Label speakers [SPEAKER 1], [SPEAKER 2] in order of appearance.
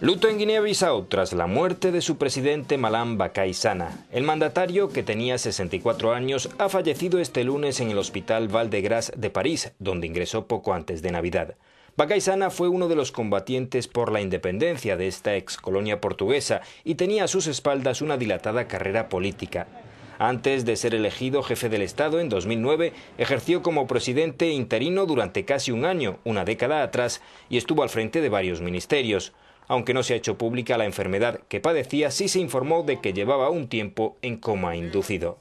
[SPEAKER 1] Luto en Guinea-Bissau tras la muerte de su presidente Malam Bakay Sana. El mandatario, que tenía 64 años, ha fallecido este lunes en el Hospital val de de París, donde ingresó poco antes de Navidad. Bakay Sana fue uno de los combatientes por la independencia de esta ex colonia portuguesa y tenía a sus espaldas una dilatada carrera política. Antes de ser elegido jefe del Estado en 2009, ejerció como presidente interino durante casi un año, una década atrás, y estuvo al frente de varios ministerios. Aunque no se ha hecho pública la enfermedad que padecía, sí se informó de que llevaba un tiempo en coma inducido.